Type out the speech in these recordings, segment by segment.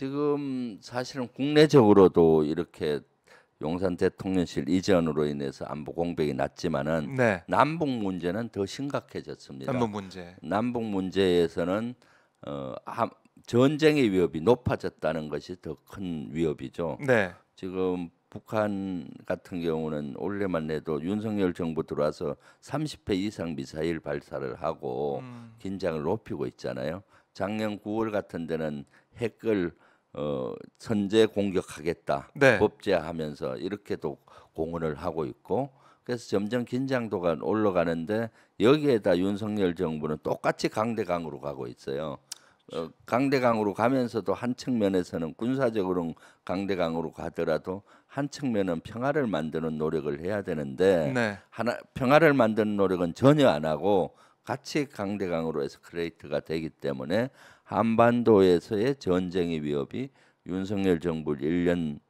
지금 사실은 국내적으로도 이렇게 용산 대통령실 이전으로 인해서 안보 공백이 났지만은 네. 남북 문제는 더 심각해졌습니다. 남북 문제. 남북 문제에서는 어, 전쟁의 위협이 높아졌다는 것이 더 큰 위협이죠. 네. 지금 북한 같은 경우는 올해만 해도 윤석열 정부 들어와서 30회 이상 미사일 발사를 하고 음. 긴장을 높이고 있잖아요. 작년 9월 같은 데는 핵을 어, 선제 공격하겠다 네. 법제하면서 이렇게도 공언을 하고 있고 그래서 점점 긴장도가 올라가는데 여기에다 윤석열 정부는 똑같이 강대강으로 가고 있어요. 어, 강대강으로 가면서도 한 측면에서는 군사적으로 강대강으로 가더라도 한 측면은 평화를 만드는 노력을 해야 되는데 네. 하나 평화를 만드는 노력은 전혀 안 하고 같이 강대강으로 해서 크레이트가 되기 때문에 한반도에서의 전쟁의 위협이 윤석열 정부 1년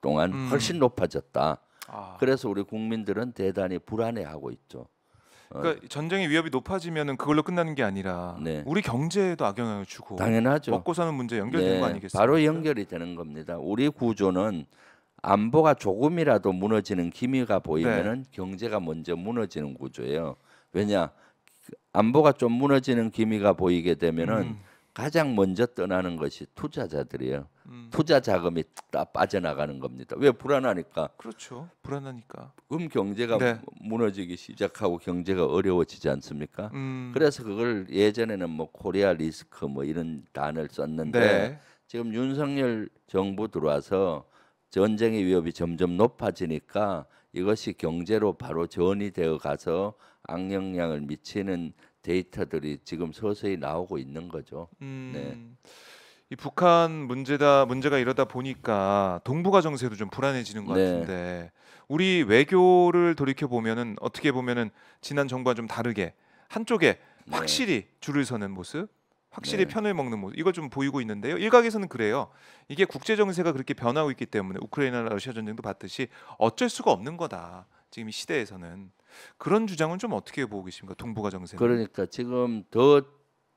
동안 음. 훨씬 높아졌다. 아. 그래서 우리 국민들은 대단히 불안해하고 있죠. 어. 그러니까 어. 전쟁의 위협이 높아지면 그걸로 끝나는 게 아니라 네. 우리 경제에도 악영향을 주고 당연하죠. 먹고 사는 문제 연결되는 네. 거 아니겠습니까? 바로 연결이 되는 겁니다. 우리 구조는 안보가 조금이라도 무너지는 기미가 보이면은 네. 경제가 먼저 무너지는 구조예요. 왜냐? 그 안보가 좀 무너지는 기미가 보이게 되면은 음. 가장 먼저 떠나는 것이 투자자들이에요. 음. 투자 자금이 다 빠져나가는 겁니다. 왜 불안하니까? 그렇죠. 불안하니까. 금 음 경제가 네. 무너지기 시작하고 경제가 어려워지지 않습니까? 음. 그래서 그걸 예전에는 뭐 코리아 리스크 뭐 이런 단을 썼는데 네. 지금 윤석열 정부 들어와서 전쟁의 위협이 점점 높아지니까 이것이 경제로 바로 전이 되어 가서 악영향을 미치는 데이터들이 지금 서서히 나오고 있는 거죠. 음, 네. 이 북한 문제다 문제가 이러다 보니까 동북아 정세도 좀 불안해지는 것 네. 같은데 우리 외교를 돌이켜 보면은 어떻게 보면은 지난 정부와 좀 다르게 한쪽에 네. 확실히 줄을 서는 모습 확실히 네. 편을 먹는 모습 이거 좀 보이고 있는데요. 일각에서는 그래요. 이게 국제 정세가 그렇게 변하고 있기 때문에 우크라이나 러시아 전쟁도 봤듯이 어쩔 수가 없는 거다. 지금 시대에서는 그런 주장은 좀 어떻게 보고 계십니까? 동북아 정세. 그러니까 지금 더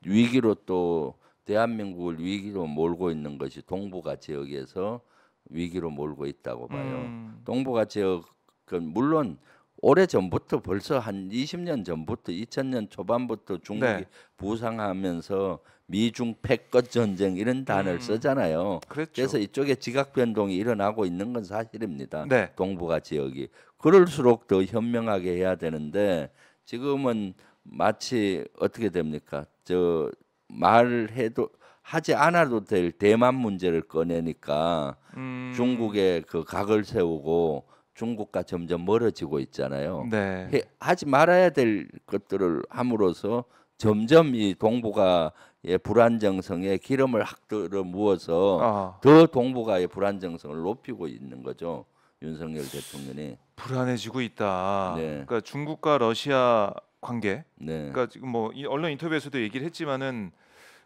위기로 또 대한민국을 위기로 몰고 있는 것이 동북아 지역에서 위기로 몰고 있다고 봐요. 음. 동북아 지역은 물론 오래 전부터 벌써 한 20년 전부터 2000년 초반부터 중국이 네. 부상하면서 미중 패권 전쟁 이런 단어를 음. 쓰잖아요. 그렇죠. 그래서 이쪽에 지각 변동이 일어나고 있는 건 사실입니다. 네. 동북아 지역이 그럴수록 더 현명하게 해야 되는데 지금은 마치 어떻게 됩니까? 저 말해도 하지 않아도 될 대만 문제를 꺼내니까 음. 중국에 그 각을 세우고 중국과 점점 멀어지고 있잖아요. 네. 해, 하지 말아야 될 것들을 함으로써 점점 이 동북아 의 예, 불안정성에 기름을 확 들어 무어서 아. 더 동북아의 불안정성을 높이고 있는 거죠. 윤석열 대통령이 불안해지고 있다. 네. 그러니까 중국과 러시아 관계. 네. 그러니까 지금 뭐 언론 인터뷰에서도 얘기를 했지만은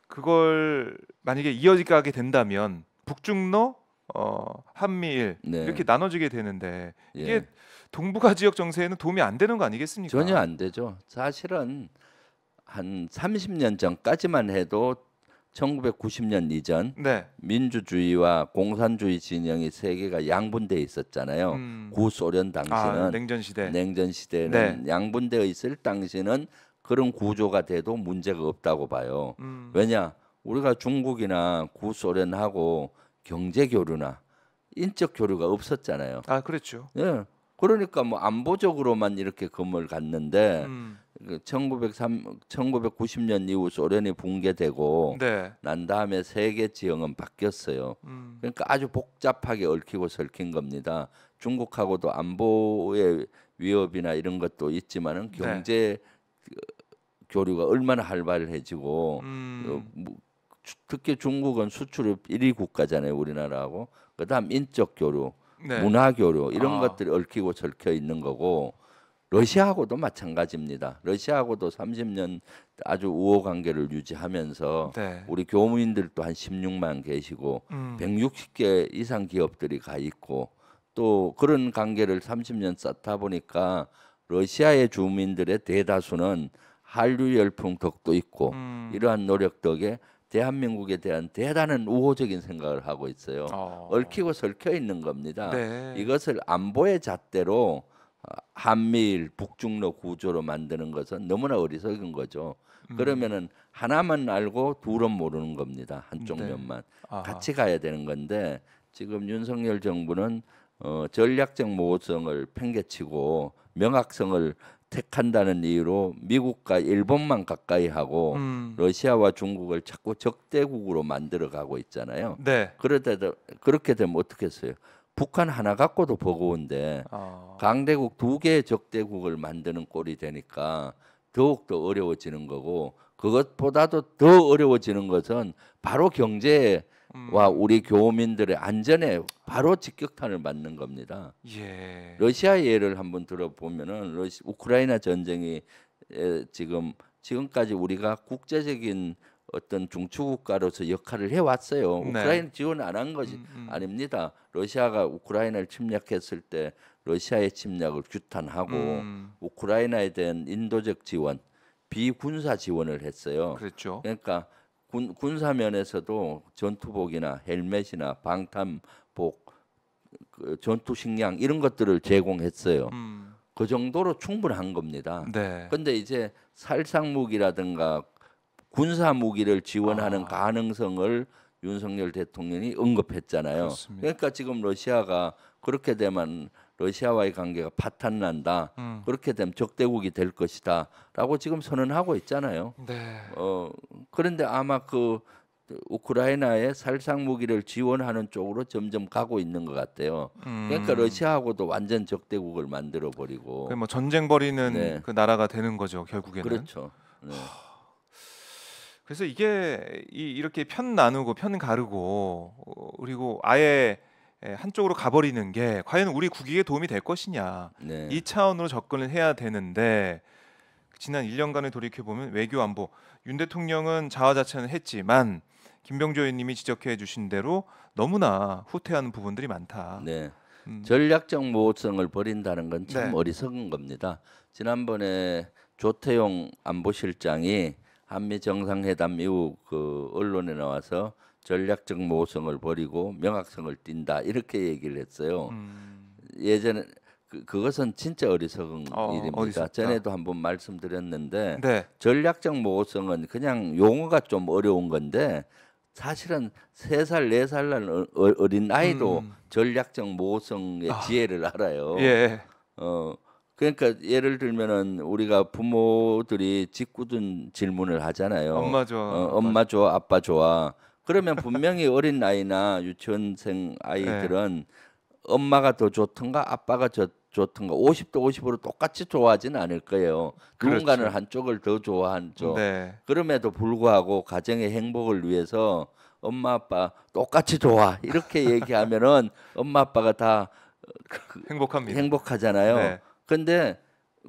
그걸 만약에 이어지게 된다면 북중러 어, 한미일 네. 이렇게 나눠지게 되는데 이게 예. 동북아 지역 정세에는 도움이 안 되는 거 아니겠습니까? 전혀 안 되죠. 사실은 한 30년 전까지만 해도 1990년 이전 네. 민주주의와 공산주의 진영이 세계가 양분돼 있었잖아요. 음. 구소련 당시는 아, 냉전 시대 냉전 시대는 네. 양분되어 있을 당시는 그런 구조가 돼도 문제가 없다고 봐요. 음. 왜냐 우리가 중국이나 구소련하고 경제 교류나 인적 교류가 없었잖아요. 아 그렇죠. 예. 그러니까 뭐 안보적으로만 이렇게 금을 갔는데 음. 1903, 그 1990년 이후 소련이 붕괴되고 네. 난 다음에 세계 지형은 바뀌었어요. 음. 그러니까 아주 복잡하게 얽히고 설킨 겁니다. 중국하고도 안보의 위협이나 이런 것도 있지만은 네. 경제 네. 교류가 얼마나 활발해지고 그 음. 뭐, 특히 중국은 수출입 1위 국가잖아요, 우리나라하고. 그다음 인적 교류, 네. 문화 교류 이런 아. 것들이 얽히고 설켜 있는 거고 러시아하고도 마찬가지입니다. 러시아하고도 30년 아주 우호 관계를 유지하면서 네. 우리 교무인들도 한 16만 계시고 음. 160개 이상 기업들이 가 있고 또 그런 관계를 30년 쌓다 보니까 러시아의 주민들의 대다수는 한류 열풍 덕도 있고 음. 이러한 노력 덕에 대한민국에 대한 대단한 우호적인 생각을 하고 있어요. 어. 얽히고 설켜 있는 겁니다. 네. 이것을 안보의 잣대로 한미일 북중러 구조로 만드는 것은 너무나 어리석은 거죠. 음. 그러면은 하나만 알고 둘은 모르는 겁니다. 한쪽 네. 면만 아하. 같이 가야 되는 건데 지금 윤석열 정부는 어, 전략적 모호성을 팽개치고 명확성을 택한다는 이유로 미국과 일본만 가까이 하고 음. 러시아와 중국을 자꾸 적대국으로 만들어 가고 있잖아요. 네. 그러다 그렇게 되면 어떻겠어요 북한 하나 갖고도 버거운데 아. 강대국 두 개의 적대국을 만드는 꼴이 되니까 더욱더 어려워지는 거고 그것보다도 더 어려워지는 것은 바로 경제와 음. 우리 교민들의 안전에 바로 직격탄을 맞는 겁니다. 예. 러시아 예를 한번 들어보면은 러시, 우크라이나 전쟁이 에, 지금 지금까지 우리가 국제적인 어떤 중추국가로서 역할을 해왔어요. 네. 우크라이나 지원 안한 것이 음, 음. 아닙니다. 러시아가 우크라이나를 침략했을 때 러시아의 침략을 규탄하고 음. 우크라이나에 대한 인도적 지원, 비군사 지원을 했어요. 그렇죠. 그러니까 군, 군사 면에서도 전투복이나 헬멧이나 방탄복, 그 전투 식량 이런 것들을 제공했어요. 음. 그 정도로 충분한 겁니다. 네. 근데 이제 살상무기라든가 군사 무기를 지원하는 아. 가능성을 윤석열 대통령이 언급했잖아요. 그렇습니다. 그러니까 지금 러시아가 그렇게 되면 러시아와의 관계가 파탄난다. 음. 그렇게 되면 적대국이 될 것이다라고 지금 선언하고 있잖아요. 네. 어, 그런데 아마 그 우크라이나에 살상 무기를 지원하는 쪽으로 점점 가고 있는 것 같아요. 그러니까 음. 그러니까 러시아하고도 완전 적대국을 만들어 버리고 뭐 전쟁 벌이는 네. 그 나라가 되는 거죠 결국에는. 그렇죠. 네. 그래서 이게 이, 렇게편 나누고 편 가르고 어, 그리고 아예 예, 한쪽으로 가버리는 게 과연 우리 국익에 도움이 될 것이냐 네. 이 차원으로 접근을 해야 되는데 지난 1년간을 돌이켜 보면 외교 안보 윤 대통령은 자화자찬을 했지만 김병조 의원님이 지적해 주신 대로 너무나 후퇴하는 부분들이 많다. 네. 음. 전략적 모호성을 버린다는 건참 네. 어리석은 겁니다. 지난번에 조태용 안보실장이 한미 정상회담 이후 그 언론에 나와서 전략적 모성을 버리고 명확성을 띈다 이렇게 얘기를 했어요. 음. 예전에 그, 그것은 진짜 어리석은 어, 일입니다. 어리석다. 전에도 한번 말씀드렸는데 네. 전략적 모성은 그냥 용어가 좀 어려운 건데 사실은 세 살 네 살 난 어, 어, 어린 아이도 음. 전략적 모성의 아. 지혜를 알아요. 예. 어 그러니까 예를 들면은 우리가 부모들이 짓궂은 질문을 하잖아요. 엄마 좋아. 어, 엄마 좋아, 아빠 좋아. 그러면 분명히 어린 나이나 유치원생 아이들은 네. 엄마가 더 좋던가 아빠가 더 좋던가 50도 50으로 똑같이 좋아하진 않을 거예요. 그렇죠. 누군가는 한쪽을 더 좋아한 쪽. 네. 그럼에도 불구하고 가정의 행복을 위해서 엄마 아빠 똑같이 좋아 이렇게 얘기하면은 엄마 아빠가 다 행복합니다. 행복하잖아요. 네. 근데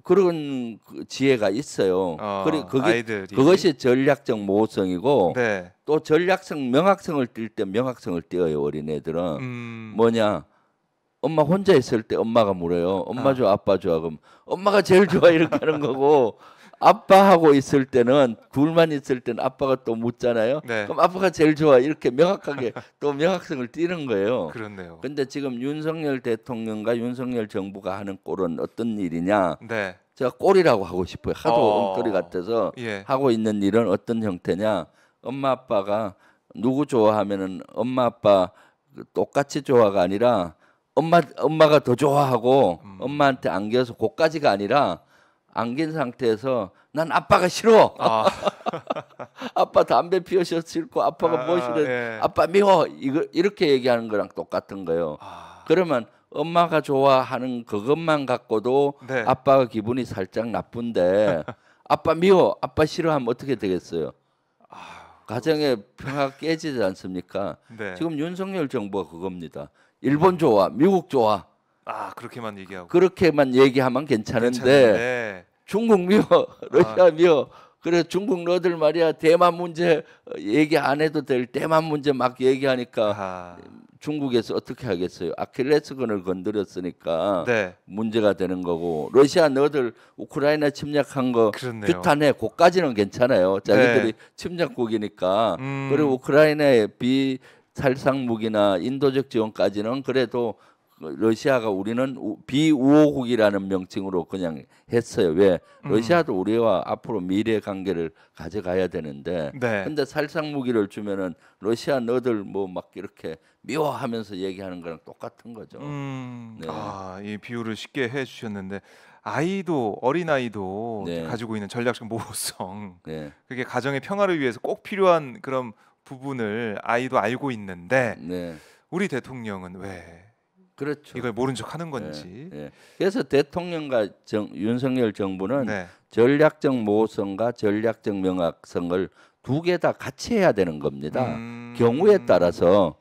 그런 그 지혜가 있어요. 어, 그리 그게 아이들이. 그것이 전략적 모호성이고 네. 또 전략성 명확성을 띌 때 명확성을 띄어요 어린애들은 음. 뭐냐 엄마 혼자 있을 때 엄마가 물어요. 엄마 아. 좋아 아빠 좋아 그럼 엄마가 제일 좋아 이렇게 하는 거고 아빠하고 있을 때는 둘만 있을 때는 아빠가 또 묻잖아요. 네. 그럼 아빠가 제일 좋아 이렇게 명확하게 또 명확성을 띠는 거예요. 그렇네요. 근데 지금 윤석열 대통령과 윤석열 정부가 하는 꼴은 어떤 일이냐? 네. 제가 꼴이라고 하고 싶어요. 하도 어... 엉터리 같아서 예. 하고 있는 일은 어떤 형태냐? 엄마 아빠가 누구 좋아하면은 엄마 아빠 똑같이 좋아가 아니라 엄마 엄마가 더 좋아하고 음. 엄마한테 안겨서 고까지가 아니라 안긴 상태에서 난 아빠가 싫어. 아. 빠 담배 피우셔 싫고 아빠가 아, 뭐 싫어. 예. 아빠 미워. 이거 이렇게 얘기하는 거랑 똑같은 거예요. 아. 그러면 엄마가 좋아하는 그것만 갖고도 네. 아빠가 기분이 살짝 나쁜데 아빠 미워. 아빠 싫어하면 어떻게 되겠어요? 아, 가정의 평화가 깨지지 않습니까? 네. 지금 윤석열 정부가 그겁니다. 일본 좋아, 미국 좋아. 아 그렇게만 얘기하고 그렇게만 얘기하면 괜찮은데, 괜찮은데. 중국며 미 러시아며 아. 그래 중국 너들 말이야 대만 문제 얘기 안 해도 될 대만 문제 막 얘기하니까 아. 중국에서 어떻게 하겠어요? 아킬레스건을 건드렸으니까 네. 문제가 되는 거고 러시아 너들 우크라이나 침략한 거 그렇네요. 규탄해 그까지는 괜찮아요. 자기들이 네. 침략국이니까 음. 그리고 우크라이나의 비 살상 무기나 인도적 지원까지는 그래도 러시아가 우리는 비우호국이라는 명칭으로 그냥 했어요. 왜 음. 러시아도 음. 우리와 앞으로 미래 관계를 가져가야 되는데, 네. 근데 살상 무기를 주면은 러시아 너들 뭐 막 이렇게 미워하면서 얘기하는 거랑 똑같은 거죠. 음. 네. 아이 비유를 쉽게 해주셨는데 아이도 어린 아이도 네. 가지고 있는 전략적 모호성, 네. 그게 가정의 평화를 위해서 꼭 필요한 그런 부분을 아이도 알고 있는데 네. 우리 대통령은 왜 그렇죠. 이걸 모른 척 하는 예, 건지. 예, 예. 그래서 대통령과 정, 윤석열 정부는 네. 전략적 모호성과 전략적 명확성을 두 개 다 같이 해야 되는 겁니다. 음... 경우에 따라서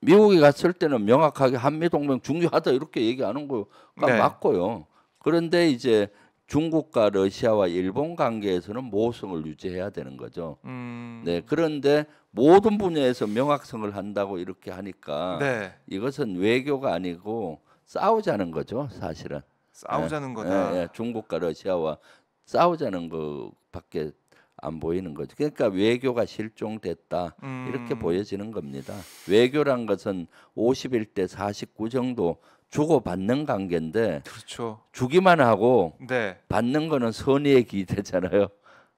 미국이 갔을 때는 명확하게 한미 동맹 중요하다 이렇게 얘기하는 거가 네. 맞고요. 그런데 이제 중국과 러시아와 일본 관계에서는 모호성을 유지해야 되는 거죠. 음... 네. 그런데 모든 분야에서 명확성을 한다고 이렇게 하니까 네. 이것은 외교가 아니고 싸우자는 거죠 사실은 싸우자는 예, 거다. 예, 예. 중국과 러시아와 싸우자는 거밖에 안 보이는 거죠. 그러니까 외교가 실종됐다 음. 이렇게 보여지는 겁니다. 외교란 것은 51대 49 정도 주고 받는 관계인데 그렇죠. 주기만 하고 네. 받는 거는 선의의 기대잖아요.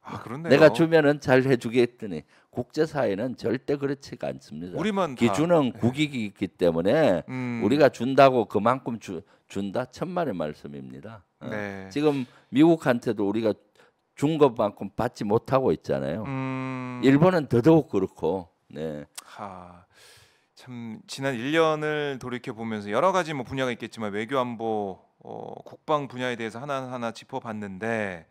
아, 내가 주면은 잘 해주겠더니 국제사회는 절대 그렇지가 않습니다. 우리만 기준은 다. 예. 국익이기 때문에 음. 우리가 준다고 그만큼 주, 준다 천만의 말씀입니다. 어. 네. 지금 미국한테도 우리가 준 것만큼 받지 못하고 있잖아요. 음. 일본은 더더욱 그렇고. 네. 하. 참 지난 1년을 돌이켜 보면서 여러 가지 뭐 분야가 있겠지만 외교 안보 어, 국방 분야에 대해서 하나하나 짚어봤는데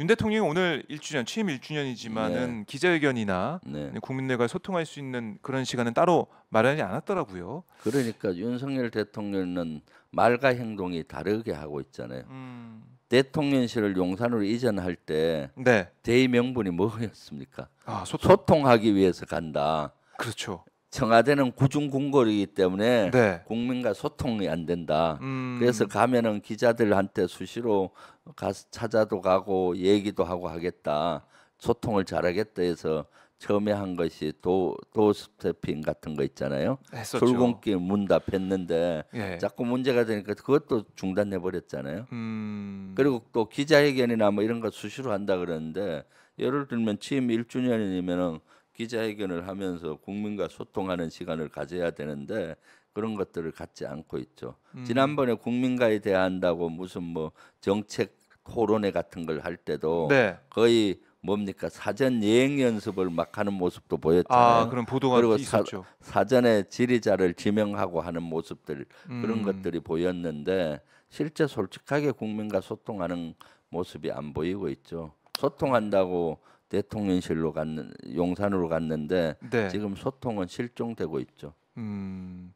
윤 대통령이 오늘 1주년 취임 1주년이지만은 네. 기자회견이나 네. 국민들과 소통할 수 있는 그런 시간은 따로 마련이 않았더라고요. 그러니까 윤석열 대통령은 말과 행동이 다르게 하고 있잖아요. 음. 대통령실을 용산으로 이전할 때 네. 대의 명분이 뭐였습니까? 아, 소통. 하기 위해서 간다. 그렇죠. 청와대는 구중궁궐이기 때문에 네. 국민과 소통이 안 된다. 음. 그래서 가면은 기자들한테 수시로 가서 찾아도 가고 얘기도 하고 하겠다. 소통을 잘하겠다 해서 처음에 한 것이 도, 도 스태핑 같은 거 있잖아요. 했었죠. 출근길 문답했는데 예. 자꾸 문제가 되니까 그것도 중단해 버렸잖아요. 음. 그리고 또 기자회견이나 뭐 이런 거 수시로 한다 그러는데 예를 들면 취임 1주년이면은 기자회견을 하면서 국민과 소통하는 시간을 가져야 되는데 그런 것들을 갖지 않고 있죠. 음. 지난번에 국민과에 대한다고 무슨 뭐 정책 토론회 같은 걸 할 때도 네. 거의 뭡니까 사전 예행 연습을 막 하는 모습도 보였잖아요. 아, 그럼 보도가 리고 있었죠. 사, 전에 지리자를 지명하고 하는 모습들 그런 음. 것들이 보였는데 실제 솔직하게 국민과 소통하는 모습이 안 보이고 있죠. 소통한다고 대통령실로 갔는 용산으로 갔는데 네. 지금 소통은 실종되고 있죠. 음,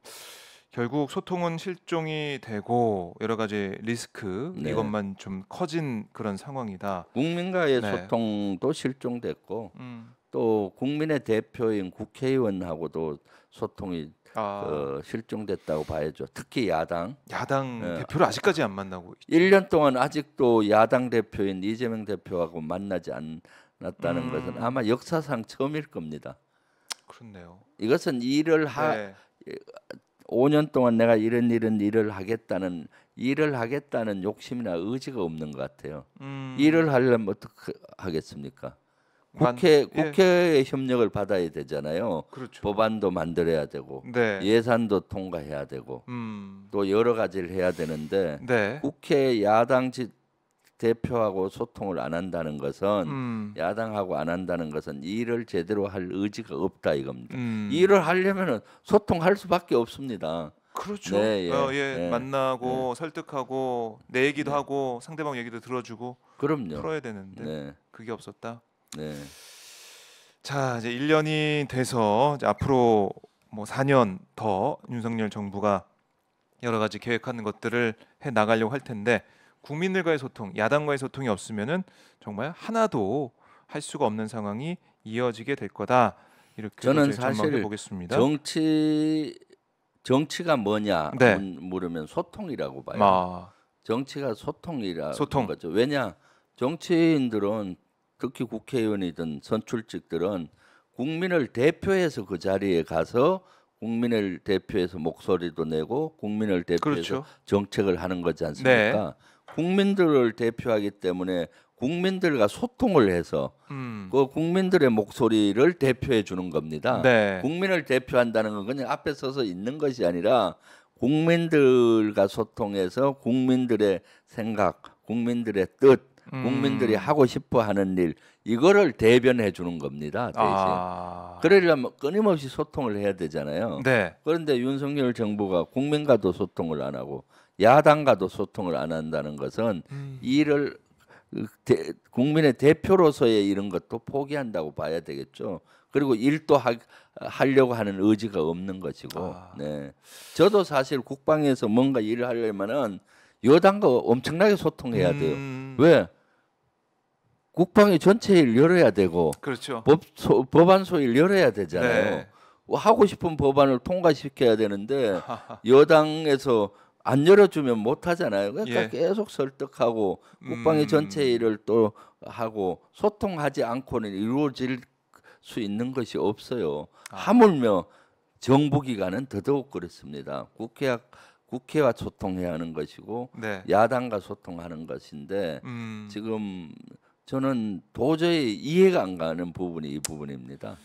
결국 소통은 실종이 되고 여러 가지 리스크 네. 이것만 좀 커진 그런 상황이다. 국민과의 네. 소통도 실종됐고 음. 또 국민의 대표인 국회의원하고도 소통이 아. 어, 실종됐다고 봐야죠. 특히 야당. 야당 네. 대표를 아직까지 안 만나고 있죠. 1년 동안 아직도 야당 대표인 이재명 대표하고 만나지 않, 났다는 음. 것은 아마 역사상 처음일 겁니다. 그렇네요. 이것은 일을 하 네. 5년 동안 내가 이런 이런 일을 하겠다는 일을 하겠다는 욕심이나 의지가 없는 것 같아요. 음. 일을 하려면 어떻게 하겠습니까? 국회 만, 예. 국회의 협력을 받아야 되잖아요. 그렇죠. 법안도 만들어야 되고 네. 예산도 통과해야 되고 음. 또 여러 가지를 해야 되는데 네. 국회 야당 대표하고 소통을 안 한다는 것은 음. 야당하고 안 한다는 것은 일을 제대로 할 의지가 없다 이겁니다. 음. 일을 하려면은 소통할 수밖에 없습니다. 그렇죠. 네, 예, 어, 예, 예. 만나고 네. 설득하고 내 얘기도 네. 하고 상대방 얘기도 들어주고 그럼요. 풀어야 되는데 네. 그게 없었다. 네. 자 이제 1년이 돼서 이제 앞으로 뭐 4년 더 윤석열 정부가 여러 가지 계획하는 것들을 해 나가려고 할 텐데 국민들과의 소통, 야당과의 소통이 없으면은 정말 하나도 할 수가 없는 상황이 이어지게 될 거다. 이렇게 저는 사실 보겠습니다. 정치 정치가 뭐냐 네. 물으면 소통이라고 봐요. 아. 정치가 소통이라 소통. 거죠. 왜냐 정치인들은 특히 국회의원이든 선출직들은 국민을 대표해서 그 자리에 가서 국민을 대표해서 목소리도 내고 국민을 대표해서 그렇죠. 정책을 하는 거지 않습니까? 네. 국민들을 대표하기 때문에 국민들과 소통을 해서 음. 그 국민들의 목소리를 대표해 주는 겁니다. 네. 국민을 대표한다는 건 그냥 앞에 서서 있는 것이 아니라 국민들과 소통해서 국민들의 생각, 국민들의 뜻, 음. 국민들이 하고 싶어 하는 일 이거를 대변해 주는 겁니다. 대신. 아. 그러려면 끊임없이 소통을 해야 되잖아요. 네. 그런데 윤석열 정부가 국민과도 소통을 안 하고 야당과도 소통을 안 한다는 것은 음. 이를 그 대, 국민의 대표로서의 이런 것도 포기한다고 봐야 되겠죠. 그리고 일도 하, 하려고 하는 의지가 없는 것이고, 아. 네. 저도 사실 국방에서 뭔가 일을 하려면은 여당과 엄청나게 소통해야 돼요. 음. 왜? 국방의 전체 일 열어야 되고, 그렇죠. 법, 소, 법안 소일 열어야 되잖아요. 네. 하고 싶은 법안을 통과시켜야 되는데 여당에서 안 열어주면 못 하잖아요. 그러니까 예. 계속 설득하고 음. 국방의 음. 전체 일을 또 하고 소통하지 않고는 이루어질 수 있는 것이 없어요. 아. 하물며 정부기관은 더더욱 그렇습니다. 국회와 국회와 소통해야 하는 것이고 네. 야당과 소통하는 것인데 음. 지금 저는 도저히 이해가 안 가는 부분이 이 부분입니다.